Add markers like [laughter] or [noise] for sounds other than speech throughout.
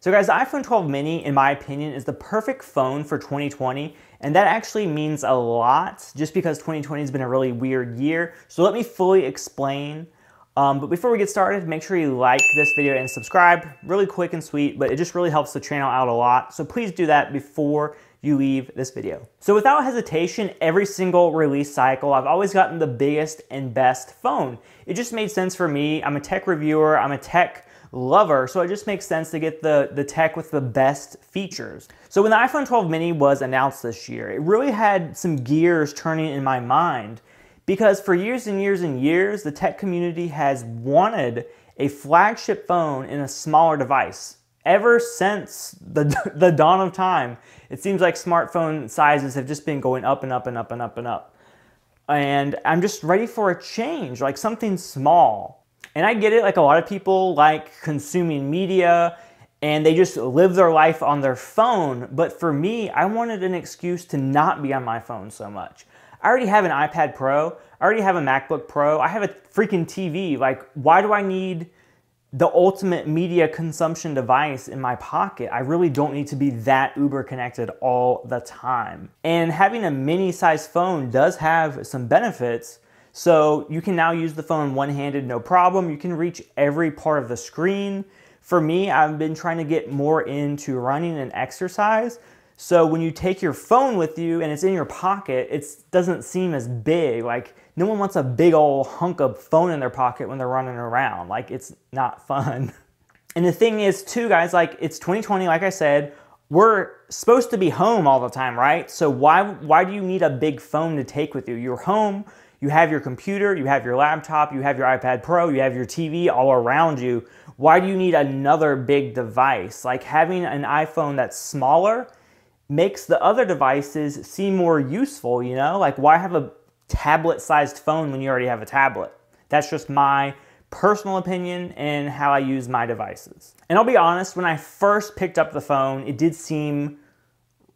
So guys, the iPhone 12 mini, in my opinion, is the perfect phone for 2020, and that actually means a lot just because 2020 has been a really weird year. So let me fully explain. Um, but before we get started, make sure you like this video and subscribe. Really quick and sweet, but it just really helps the channel out a lot. So please do that before you leave this video. So without hesitation, every single release cycle, I've always gotten the biggest and best phone. It just made sense for me. I'm a tech reviewer, I'm a tech lover, so it just makes sense to get the, the tech with the best features. So when the iPhone 12 mini was announced this year, it really had some gears turning in my mind because for years and years and years, the tech community has wanted a flagship phone in a smaller device. Ever since the, [laughs] the dawn of time, it seems like smartphone sizes have just been going up and up and up and up and up. And I'm just ready for a change, like something small and I get it, like a lot of people like consuming media and they just live their life on their phone. But for me, I wanted an excuse to not be on my phone so much. I already have an iPad Pro, I already have a MacBook Pro, I have a freaking TV. Like, why do I need the ultimate media consumption device in my pocket? I really don't need to be that uber connected all the time. And having a mini size phone does have some benefits so you can now use the phone one-handed, no problem. You can reach every part of the screen. For me, I've been trying to get more into running and exercise. So when you take your phone with you and it's in your pocket, it doesn't seem as big. Like no one wants a big old hunk of phone in their pocket when they're running around. Like it's not [laughs] fun. and the thing is too, guys, like it's 2020, like I said, we're supposed to be home all the time, right? So why why do you need a big phone to take with you? You're home, you have your computer, you have your laptop, you have your iPad Pro, you have your TV all around you. Why do you need another big device? Like having an iPhone that's smaller makes the other devices seem more useful, you know? Like why have a tablet sized phone when you already have a tablet? That's just my personal opinion and how I use my devices. And I'll be honest, when I first picked up the phone, it did seem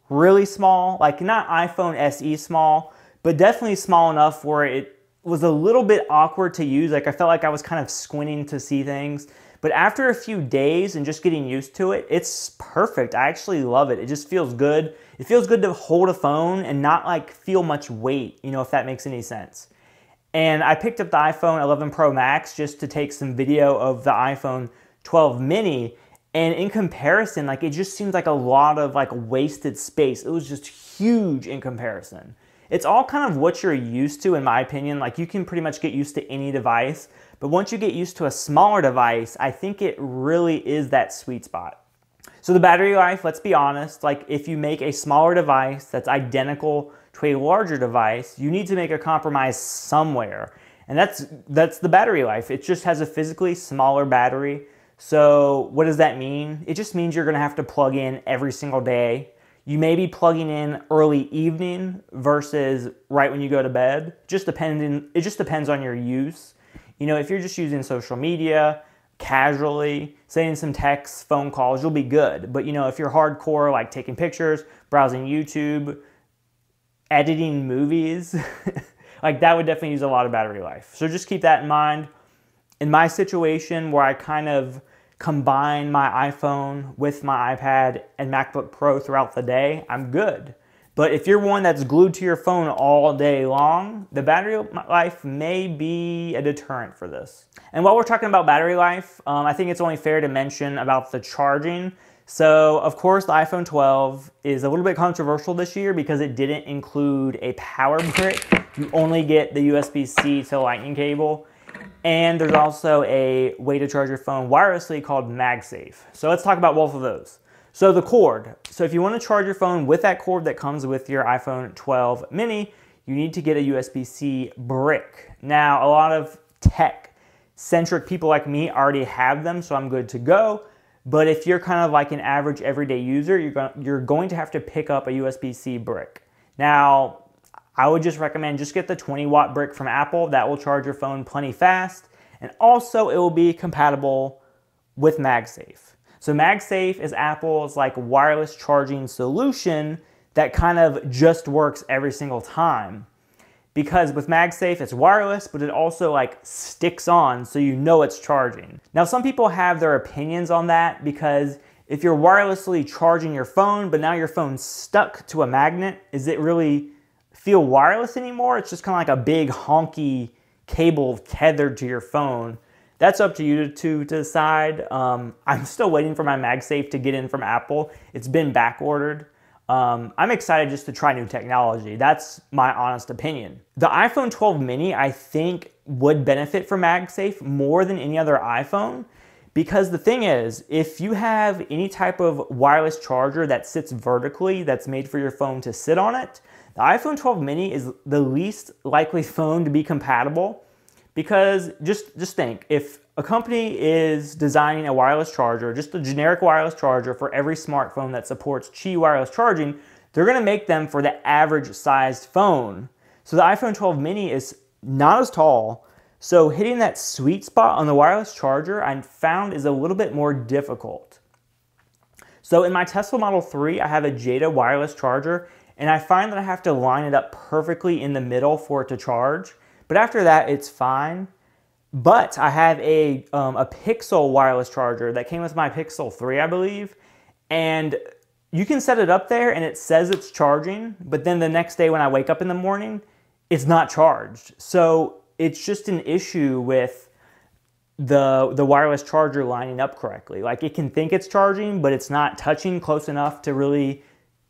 really small, like not iPhone SE small, but definitely small enough where it was a little bit awkward to use. Like I felt like I was kind of squinting to see things. But after a few days and just getting used to it, it's perfect. I actually love it. It just feels good. It feels good to hold a phone and not like feel much weight, you know, if that makes any sense. And I picked up the iPhone 11 Pro Max just to take some video of the iPhone 12 mini. And in comparison, like it just seems like a lot of like wasted space. It was just huge in comparison. It's all kind of what you're used to, in my opinion. Like you can pretty much get used to any device, but once you get used to a smaller device, I think it really is that sweet spot. So the battery life, let's be honest, like if you make a smaller device that's identical to a larger device, you need to make a compromise somewhere. And that's that's the battery life. It just has a physically smaller battery. So what does that mean? It just means you're gonna have to plug in every single day you may be plugging in early evening versus right when you go to bed. Just depending, it just depends on your use. You know, if you're just using social media casually, sending some texts, phone calls, you'll be good. But you know, if you're hardcore, like taking pictures, browsing YouTube, editing movies, [laughs] like that would definitely use a lot of battery life. So just keep that in mind. In my situation where I kind of combine my iPhone with my iPad and MacBook Pro throughout the day, I'm good. But if you're one that's glued to your phone all day long, the battery life may be a deterrent for this. And while we're talking about battery life, um, I think it's only fair to mention about the charging. So, of course, the iPhone 12 is a little bit controversial this year because it didn't include a power [laughs] brick. You only get the USB-C to lightning cable. And there's also a way to charge your phone wirelessly called MagSafe. So let's talk about both of those. So the cord. So if you want to charge your phone with that cord that comes with your iPhone 12 mini, you need to get a USB-C brick. Now, a lot of tech-centric people like me already have them, so I'm good to go. But if you're kind of like an average everyday user, you're, going to have to pick up a USB-C brick. Now, I would just recommend just get the 20 watt brick from Apple. That will charge your phone plenty fast. And also it will be compatible with MagSafe. So MagSafe is Apple's like wireless charging solution that kind of just works every single time. Because with MagSafe, it's wireless, but it also like sticks on so you know it's charging. Now, some people have their opinions on that because if you're wirelessly charging your phone, but now your phone's stuck to a magnet, is it really feel wireless anymore. It's just kind of like a big honky cable tethered to your phone. That's up to you to, to decide. Um, I'm still waiting for my MagSafe to get in from Apple. It's been back ordered. Um, I'm excited just to try new technology. That's my honest opinion. The iPhone 12 mini, I think, would benefit from MagSafe more than any other iPhone because the thing is, if you have any type of wireless charger that sits vertically that's made for your phone to sit on it, the iPhone 12 mini is the least likely phone to be compatible because just, just think, if a company is designing a wireless charger, just a generic wireless charger for every smartphone that supports Qi wireless charging, they're gonna make them for the average sized phone. So the iPhone 12 mini is not as tall, so hitting that sweet spot on the wireless charger I found is a little bit more difficult. So in my Tesla Model 3, I have a Jada wireless charger and I find that I have to line it up perfectly in the middle for it to charge. But after that, it's fine. But I have a, um, a Pixel wireless charger that came with my Pixel 3, I believe. And you can set it up there and it says it's charging, but then the next day when I wake up in the morning, it's not charged. So it's just an issue with the the wireless charger lining up correctly. Like it can think it's charging, but it's not touching close enough to really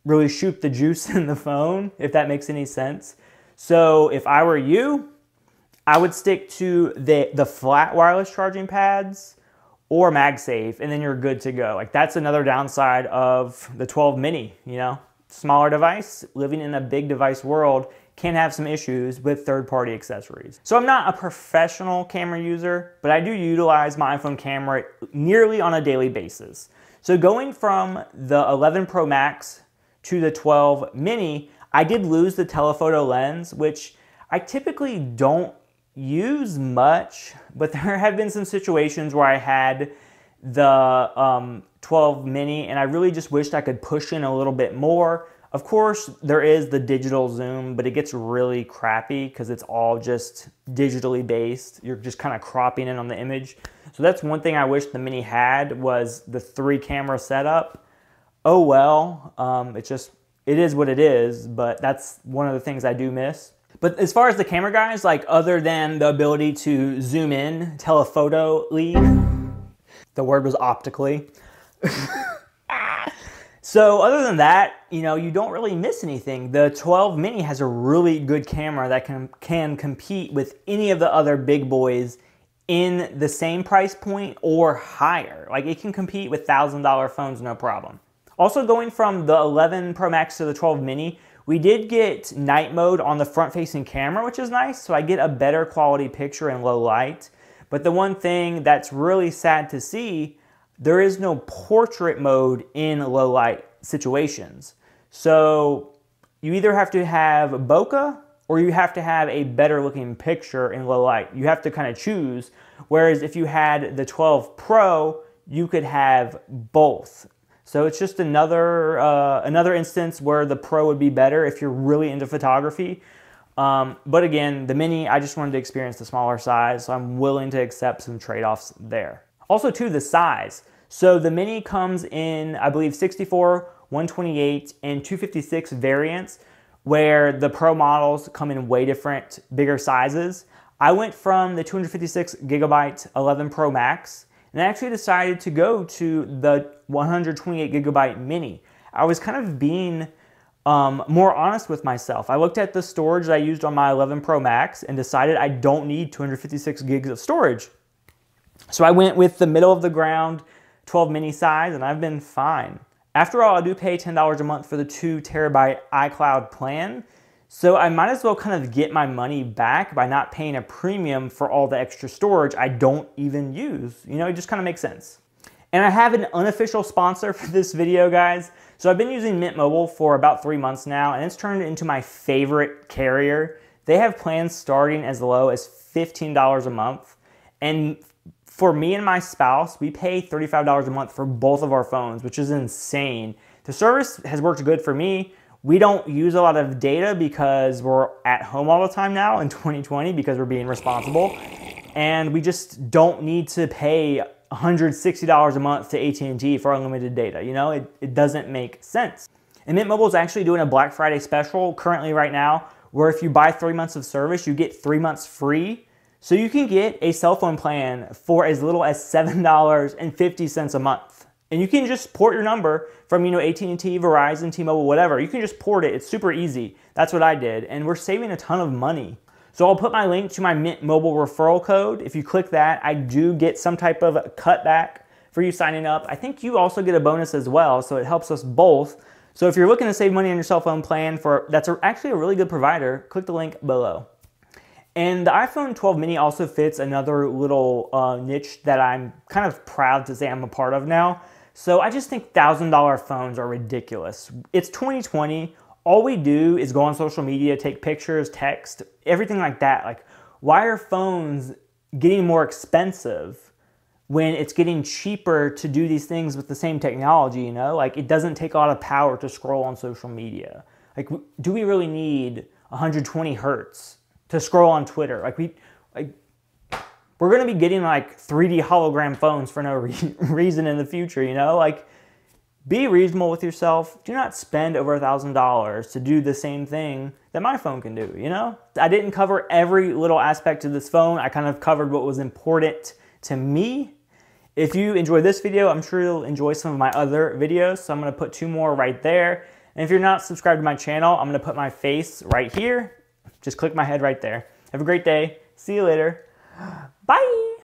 really shoot the juice [laughs] in the phone, if that makes any sense. So if I were you, I would stick to the, the flat wireless charging pads or MagSafe, and then you're good to go. Like that's another downside of the 12 mini, you know? Smaller device, living in a big device world, can have some issues with third-party accessories. So I'm not a professional camera user, but I do utilize my iPhone camera nearly on a daily basis. So going from the 11 Pro Max to the 12 mini, I did lose the telephoto lens, which I typically don't use much, but [laughs] there have been some situations where I had the um, 12 mini and I really just wished I could push in a little bit more. Of course, there is the digital zoom, but it gets really crappy because it's all just digitally based. You're just kind of cropping in on the image. So that's one thing I wish the Mini had was the three camera setup oh well, um, it's just, it is what it is, but that's one of the things I do miss. But as far as the camera guys, like other than the ability to zoom in, telephoto leave the word was optically. [laughs] so other than that, you know, you don't really miss anything. The 12 mini has a really good camera that can, can compete with any of the other big boys in the same price point or higher. Like it can compete with $1,000 phones, no problem. Also going from the 11 Pro Max to the 12 mini, we did get night mode on the front facing camera, which is nice. So I get a better quality picture in low light. But the one thing that's really sad to see, there is no portrait mode in low light situations. So you either have to have bokeh or you have to have a better looking picture in low light. You have to kind of choose. Whereas if you had the 12 Pro, you could have both so it's just another uh, another instance where the Pro would be better if you're really into photography. Um, but again, the Mini, I just wanted to experience the smaller size, so I'm willing to accept some trade-offs there. Also, too, the size. So the Mini comes in, I believe, 64, 128, and 256 variants, where the Pro models come in way different, bigger sizes. I went from the 256 gigabyte 11 Pro Max and I actually decided to go to the 128 gigabyte mini. I was kind of being um, more honest with myself. I looked at the storage that I used on my 11 Pro Max and decided I don't need 256 gigs of storage. So I went with the middle of the ground 12 mini size and I've been fine. After all, I do pay $10 a month for the two terabyte iCloud plan, so I might as well kind of get my money back by not paying a premium for all the extra storage I don't even use. You know, it just kind of makes sense. And I have an unofficial sponsor for this video, guys. So I've been using Mint Mobile for about three months now, and it's turned into my favorite carrier. They have plans starting as low as $15 a month. And for me and my spouse, we pay $35 a month for both of our phones, which is insane. The service has worked good for me. We don't use a lot of data because we're at home all the time now in 2020 [laughs] because we're being responsible. And we just don't need to pay $160 a month to AT&T for unlimited data. You know, it, it doesn't make sense. And Mint Mobile is actually doing a Black Friday special currently right now where if you buy three months of service, you get three months free. So you can get a cell phone plan for as little as $7.50 a month. And you can just port your number from, you know, AT&T, Verizon, T-Mobile, whatever. You can just port it. It's super easy. That's what I did. And we're saving a ton of money. So I'll put my link to my Mint Mobile referral code. If you click that, I do get some type of cutback for you signing up. I think you also get a bonus as well, so it helps us both. So if you're looking to save money on your cell phone plan for that's actually a really good provider, click the link below. And the iPhone 12 mini also fits another little uh, niche that I'm kind of proud to say I'm a part of now. So I just think $1,000 phones are ridiculous. It's 2020. All we do is go on social media, take pictures, text, everything like that. Like, why are phones getting more expensive when it's getting cheaper to do these things with the same technology, you know? Like, it doesn't take a lot of power to scroll on social media. Like, do we really need 120 hertz to scroll on Twitter? Like, we, like, we're gonna be getting like 3D hologram phones for no re [laughs] reason in the future, you know? Like, be reasonable with yourself. Do not spend over a $1,000 to do the same thing that my phone can do, you know? I didn't cover every little aspect of this phone. I kind of covered what was important to me. If you enjoyed this video, I'm sure you'll enjoy some of my other videos. So I'm gonna put two more right there. And if you're not subscribed to my channel, I'm gonna put my face right here. Just click my head right there. Have a great day. See you later. Bye.